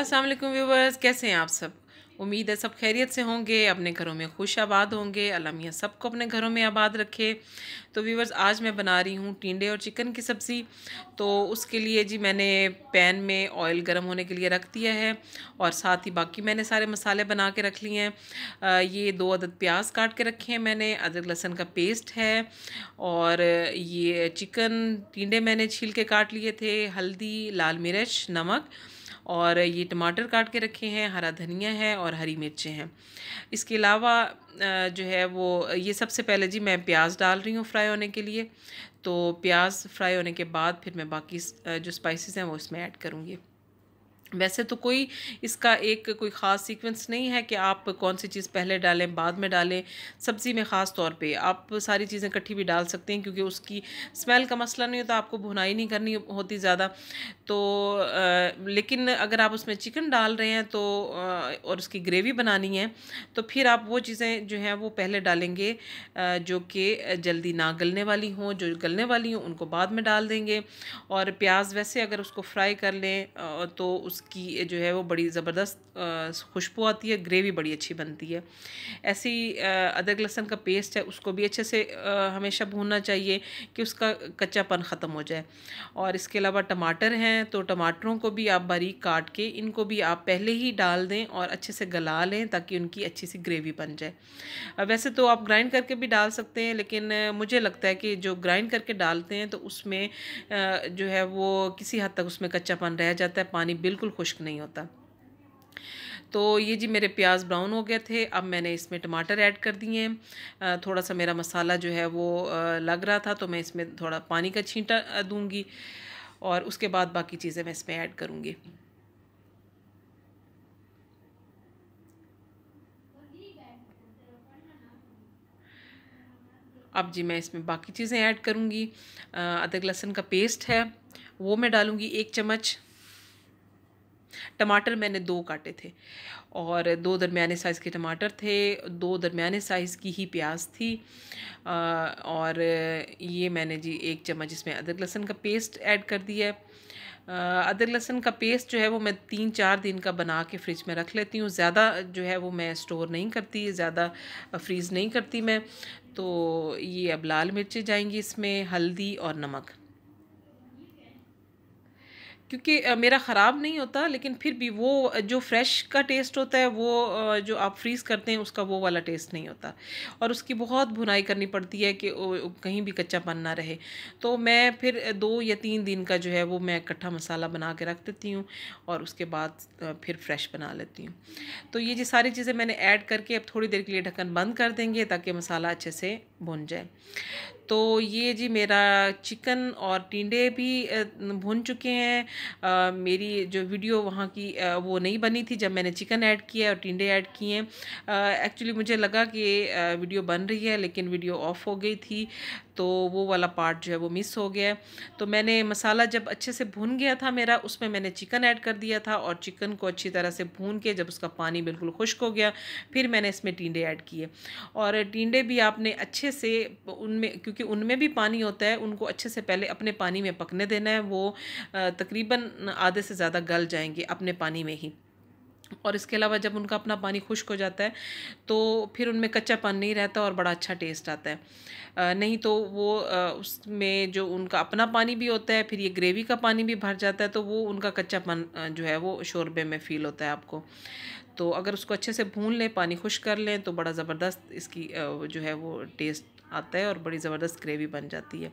अस्सलाम वालेकुम व्यूवर्स कैसे हैं आप सब उम्मीद है सब खैरियत से होंगे अपने घरों में खुश आबाद होंगे अलामिया सबको अपने घरों में आबाद रखे तो व्यूवर्स आज मैं बना रही हूँ टींडे और चिकन की सब्ज़ी तो उसके लिए जी मैंने पैन में ऑयल गर्म होने के लिए रख दिया है और साथ ही बाकी मैंने सारे मसाले बना के रख लिए हैं ये दो अदद प्याज काट के रखे हैं मैंने अदरक लहसन का पेस्ट है और ये चिकन टींडे मैंने छील के काट लिए थे हल्दी लाल मिर्च नमक और ये टमाटर काट के रखे हैं हरा धनिया है और हरी मिर्चें हैं इसके अलावा जो है वो ये सबसे पहले जी मैं प्याज डाल रही हूँ फ्राई होने के लिए तो प्याज फ्राई होने के बाद फिर मैं बाकी जो स्पाइसेस हैं वो इसमें ऐड करूँगी वैसे तो कोई इसका एक कोई ख़ास सीक्वेंस नहीं है कि आप कौन सी चीज़ पहले डालें बाद में डालें सब्ज़ी में ख़ास तौर पे आप सारी चीज़ें इकट्ठी भी डाल सकते हैं क्योंकि उसकी स्मेल का मसला नहीं होता आपको भुनाई नहीं करनी होती ज़्यादा तो आ, लेकिन अगर आप उसमें चिकन डाल रहे हैं तो आ, और उसकी ग्रेवी बनानी है तो फिर आप वो चीज़ें जो हैं वो पहले डालेंगे आ, जो कि जल्दी ना गलने वाली हों जो गलने वाली हों उनको बाद में डाल देंगे और प्याज वैसे अगर उसको फ्राई कर लें तो उस इसकी जो है वो बड़ी ज़बरदस्त खुशबू आती है ग्रेवी बड़ी अच्छी बनती है ऐसी अदरक लहसन का पेस्ट है उसको भी अच्छे से हमेशा भूनना चाहिए कि उसका कच्चापन ख़त्म हो जाए और इसके अलावा टमाटर हैं तो टमाटरों को भी आप बारीक काट के इनको भी आप पहले ही डाल दें और अच्छे से गला लें ताकि उनकी अच्छी सी ग्रेवी बन जाए वैसे तो आप ग्राइंड करके भी डाल सकते हैं लेकिन मुझे लगता है कि जो ग्राइंड करके डालते हैं तो उसमें जो है वो किसी हद तक उसमें कच्चापन रह जाता है पानी बिल्कुल खुश्क नहीं होता तो ये जी मेरे प्याज ब्राउन हो गए थे अब मैंने इसमें टमाटर ऐड कर दिए हैं थोड़ा सा मेरा मसाला जो है वो लग रहा था तो मैं इसमें थोड़ा पानी का छींटा दूंगी और उसके बाद बाकी चीज़ें मैं इसमें ऐड करूंगी अब जी मैं इसमें बाकी चीज़ें ऐड करूंगी अदरक लहसुन का पेस्ट है वो मैं डालूँगी एक चम्मच टमाटर मैंने दो काटे थे और दो दरमियाने साइज़ के टमाटर थे दो दरमियाने साइज़ की ही प्याज थी और ये मैंने जी एक चम्मच इसमें अदरक लहसुन का पेस्ट ऐड कर दिया है अदरक लहसन का पेस्ट जो है वो मैं तीन चार दिन का बना के फ्रिज में रख लेती हूँ ज़्यादा जो है वो मैं स्टोर नहीं करती ज़्यादा फ्रीज़ नहीं करती मैं तो ये अब लाल मिर्चें जाएंगी इसमें हल्दी और नमक क्योंकि मेरा ख़राब नहीं होता लेकिन फिर भी वो जो फ्रेश का टेस्ट होता है वो जो आप फ्रीज़ करते हैं उसका वो वाला टेस्ट नहीं होता और उसकी बहुत भुनाई करनी पड़ती है कि कहीं भी कच्चा पन ना रहे तो मैं फिर दो या तीन दिन का जो है वो मैं इकट्ठा मसाला बना के रख देती हूँ और उसके बाद फिर फ्रेश बना लेती हूँ तो ये जी सारी चीज़ें मैंने ऐड करके अब थोड़ी देर के लिए ढक्कन बंद कर देंगे ताकि मसाला अच्छे से भुन जाए तो ये जी मेरा चिकन और टिंडे भी भुन चुके हैं आ, मेरी जो वीडियो वहाँ की आ, वो नहीं बनी थी जब मैंने चिकन ऐड किया और टिंडे ऐड किए हैं एक्चुअली मुझे लगा कि वीडियो बन रही है लेकिन वीडियो ऑफ हो गई थी तो वो वाला पार्ट जो है वो मिस हो गया तो मैंने मसाला जब अच्छे से भून गया था मेरा उसमें मैंने चिकन ऐड कर दिया था और चिकन को अच्छी तरह से भून के जब उसका पानी बिल्कुल खुश्क हो गया फिर मैंने इसमें टींडे ऐड किए और टींडे भी आपने अच्छे से उनमें क्योंकि उनमें भी पानी होता है उनको अच्छे से पहले अपने पानी में पकने देना है वो तकरीबन आधे से ज़्यादा गल जाएंगे अपने पानी में ही और इसके अलावा जब उनका अपना पानी खुश्क हो जाता है तो फिर उनमें कच्चा पान नहीं रहता और बड़ा अच्छा टेस्ट आता है नहीं तो वो उसमें जो उनका अपना पानी भी होता है फिर ये ग्रेवी का पानी भी भर जाता है तो वो उनका कच्चापन जो है वो शोरबे में फ़ील होता है आपको तो अगर उसको अच्छे से भून लें पानी खुश कर लें तो बड़ा ज़बरदस्त इसकी जो है वो टेस्ट आता है और बड़ी ज़बरदस्त ग्रेवी बन जाती है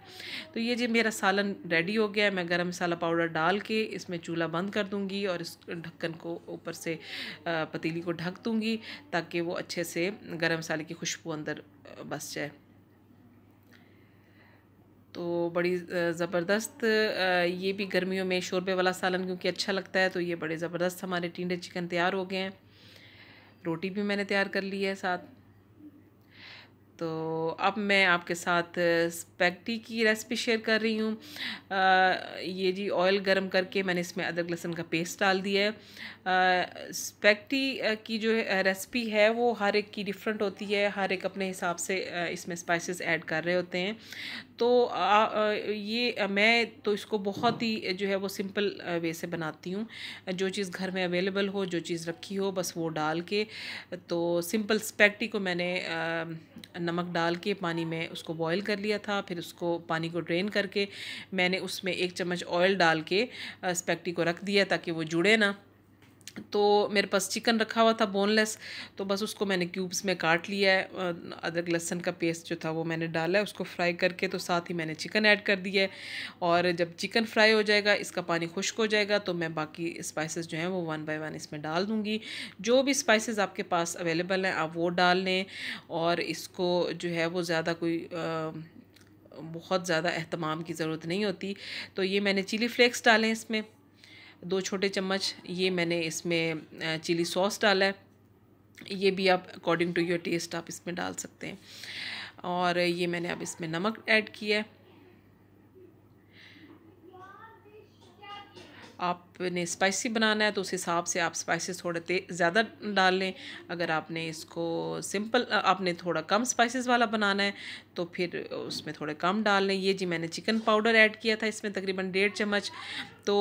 तो ये जी मेरा सालन रेडी हो गया है मैं गर्म मसाला पाउडर डाल के इसमें चूल्हा बंद कर दूँगी और इस ढक्कन को ऊपर से पतीली को ढक दूँगी ताकि वो अच्छे से गर्म मसाले की खुशबू अंदर बस जाए तो बड़ी ज़बरदस्त ये भी गर्मियों में शोरबे वाला सालन क्योंकि अच्छा लगता है तो ये बड़े ज़बरदस्त हमारे टीडे चिकन तैयार हो गए हैं रोटी भी मैंने तैयार कर ली है साथ तो अब मैं आपके साथ स्पैक्टी की रेसिपी शेयर कर रही हूँ ये जी ऑयल गरम करके मैंने इसमें अदरक लहसुन का पेस्ट डाल दिया है स्पैक्टी की जो रेसिपी है वो हर एक की डिफरेंट होती है हर एक अपने हिसाब से इसमें स्पाइसेस ऐड कर रहे होते हैं तो आ, ये मैं तो इसको बहुत ही जो है वो सिंपल वे से बनाती हूँ जो चीज़ घर में अवेलेबल हो जो चीज़ रखी हो बस वो डाल के तो सिंपल स्पैक्टी को मैंने नमक डाल के पानी में उसको बॉईल कर लिया था फिर उसको पानी को ड्रेन करके मैंने उसमें एक चम्मच ऑयल डाल के स्पैक्टी को रख दिया ताकि वो जुड़े ना तो मेरे पास चिकन रखा हुआ था बोनलेस तो बस उसको मैंने क्यूब्स में काट लिया है अदरक लहसन का पेस्ट जो था वो मैंने डाला है उसको फ्राई करके तो साथ ही मैंने चिकन ऐड कर दिया है और जब चिकन फ्राई हो जाएगा इसका पानी खुश्क हो जाएगा तो मैं बाकी स्पाइसेस जो हैं वो वन बाय वन इसमें डाल दूँगी जो भी स्पाइसिस आपके पास अवेलेबल हैं आप वो डाल लें और इसको जो है वो ज़्यादा कोई आ, बहुत ज़्यादा अहतमाम की ज़रूरत नहीं होती तो ये मैंने चिली फ्लेक्स डालें इसमें दो छोटे चम्मच ये मैंने इसमें चिली सॉस डाला है ये भी आप अकॉर्डिंग टू योर टेस्ट आप इसमें डाल सकते हैं और ये मैंने अब इसमें नमक ऐड किया है आपने स्पाइसी बनाना है तो उस हिसाब से आप स्पाइसेस थोड़े ज़्यादा डाल लें अगर आपने इसको सिंपल आपने थोड़ा कम स्पाइसेस वाला बनाना है तो फिर उसमें थोड़े कम डाल लें ये जी मैंने चिकन पाउडर ऐड किया था इसमें तकरीबन डेढ़ चम्मच तो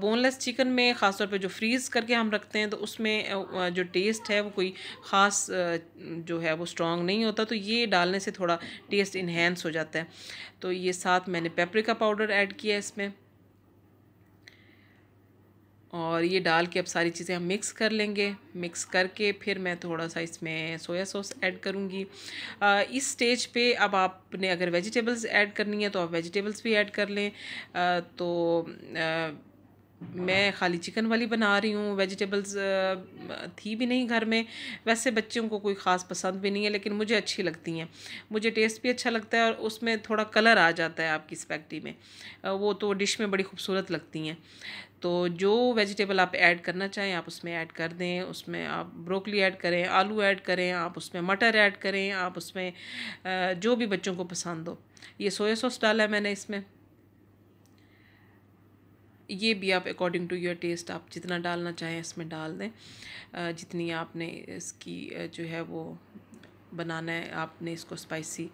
बोनलेस चिकन में ख़ासतौर पर जो फ्रीज़ करके हम रखते हैं तो उसमें जो टेस्ट है वो कोई ख़ास जो है वो स्ट्रॉन्ग नहीं होता तो ये डालने से थोड़ा टेस्ट इन्हेंस हो जाता है तो ये साथ मैंने पेपरिका पाउडर ऐड किया इसमें और ये डाल के अब सारी चीज़ें हम मिक्स कर लेंगे मिक्स करके फिर मैं थोड़ा सा इसमें सोया सॉस ऐड करूँगी इस स्टेज पे अब आपने अगर वेजिटेबल्स ऐड करनी है तो आप वेजिटेबल्स भी ऐड कर लें आ, तो आ, मैं खाली चिकन वाली बना रही हूँ वेजिटेबल्स थी भी नहीं घर में वैसे बच्चों को कोई ख़ास पसंद भी नहीं है लेकिन मुझे अच्छी लगती हैं मुझे टेस्ट भी अच्छा लगता है और उसमें थोड़ा कलर आ जाता है आपकी स्पैक्टी में वो तो डिश में बड़ी खूबसूरत लगती हैं तो जो वेजिटेबल आप ऐड करना चाहें आप उसमें ऐड कर दें उसमें आप ब्रोकली ऐड करें आलू ऐड करें आप उसमें मटर ऐड करें आप उसमें जो भी बच्चों को पसंद हो ये सोया सॉस डाला है मैंने इसमें ये भी आप अकॉर्डिंग टू योर टेस्ट आप जितना डालना चाहें इसमें डाल दें जितनी आपने इसकी जो है वो बनाना है आपने इसको स्पाइसी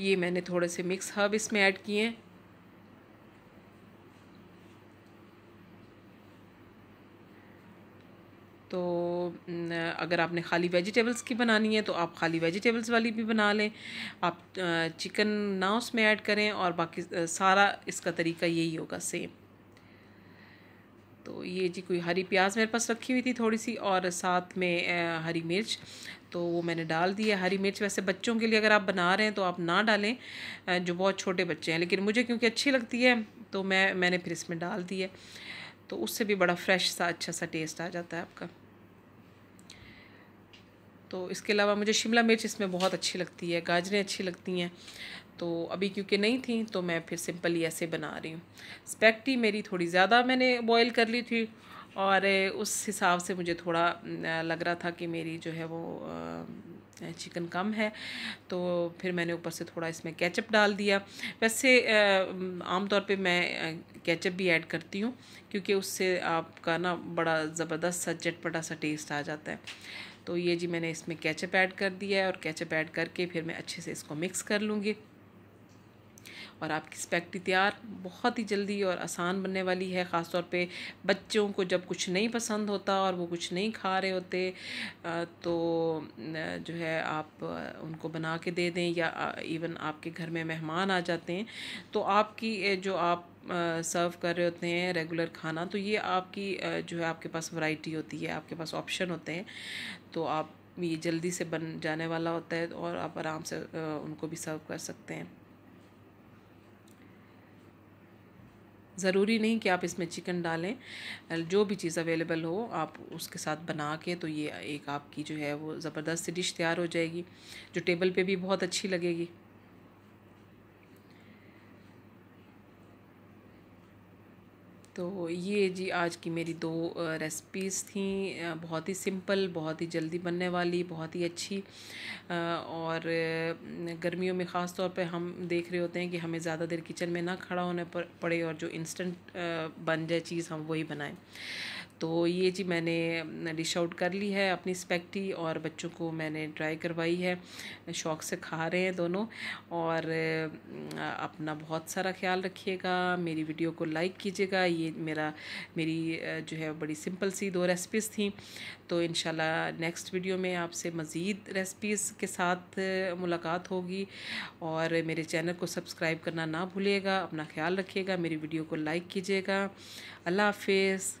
ये मैंने थोड़े से मिक्स हर्ब इसमें ऐड किए हैं तो अगर आपने खाली वेजिटेबल्स की बनानी है तो आप खाली वेजिटेबल्स वाली भी बना लें आप चिकन ना उसमें ऐड करें और बाकी सारा इसका तरीका यही होगा सेम तो ये जी कोई हरी प्याज मेरे पास रखी हुई थी थोड़ी सी और साथ में हरी मिर्च तो वो मैंने डाल दिया हरी मिर्च वैसे बच्चों के लिए अगर आप बना रहे हैं तो आप ना डालें जो बहुत छोटे बच्चे हैं लेकिन मुझे क्योंकि अच्छी लगती है तो मैं मैंने फिर इसमें डाल दी है तो उससे भी बड़ा फ्रेश सा अच्छा सा टेस्ट आ जाता है आपका तो इसके अलावा मुझे शिमला मिर्च इसमें बहुत अच्छी लगती है गाजरें अच्छी लगती हैं तो अभी क्योंकि नहीं थी तो मैं फिर सिंपली ऐसे बना रही हूँ स्पैक्टी मेरी थोड़ी ज़्यादा मैंने बॉयल कर ली थी और उस हिसाब से मुझे थोड़ा लग रहा था कि मेरी जो है वो चिकन कम है तो फिर मैंने ऊपर से थोड़ा इसमें केचप डाल दिया वैसे आमतौर पे मैं केचप भी ऐड करती हूँ क्योंकि उससे आपका ना बड़ा ज़बरदस्त सा चटपटा सा टेस्ट आ जाता है तो ये जी मैंने इसमें केचप ऐड कर दिया है और केचप ऐड करके फिर मैं अच्छे से इसको मिक्स कर लूँगी और आपकी तैयार बहुत ही जल्दी और आसान बनने वाली है ख़ास तौर पे बच्चों को जब कुछ नहीं पसंद होता और वो कुछ नहीं खा रहे होते तो जो है आप उनको बना के दे दें या इवन आपके घर में मेहमान आ जाते हैं तो आपकी जो आप सर्व कर रहे होते हैं रेगुलर खाना तो ये आपकी जो है आपके पास वैरायटी होती है आपके पास ऑप्शन होते हैं तो आप ये जल्दी से बन जाने वाला होता है और आप आराम से उनको भी सर्व कर सकते हैं ज़रूरी नहीं कि आप इसमें चिकन डालें जो भी चीज़ अवेलेबल हो आप उसके साथ बना के तो ये एक आपकी जो है वो ज़बरदस्त डिश तैयार हो जाएगी जो टेबल पे भी बहुत अच्छी लगेगी तो ये जी आज की मेरी दो रेसिपीज़ थी बहुत ही सिंपल बहुत ही जल्दी बनने वाली बहुत ही अच्छी और गर्मियों में ख़ास तौर पे हम देख रहे होते हैं कि हमें ज़्यादा देर किचन में ना खड़ा होने पड़े और जो इंस्टेंट बन जाए चीज़ हम वही बनाएं तो ये जी मैंने डिश आउट कर ली है अपनी स्पेक्टी और बच्चों को मैंने ट्राई करवाई है शौक़ से खा रहे हैं दोनों और अपना बहुत सारा ख्याल रखिएगा मेरी वीडियो को लाइक कीजिएगा ये मेरा मेरी जो है बड़ी सिंपल सी दो रेसिपीज़ थी तो इन नेक्स्ट वीडियो में आपसे मज़ीद रेसिपीज़ के साथ मुलाकात होगी और मेरे चैनल को सब्सक्राइब करना ना भूलिएगा अपना ख्याल रखिएगा मेरी वीडियो को लाइक कीजिएगा अल्लाह हाफिज़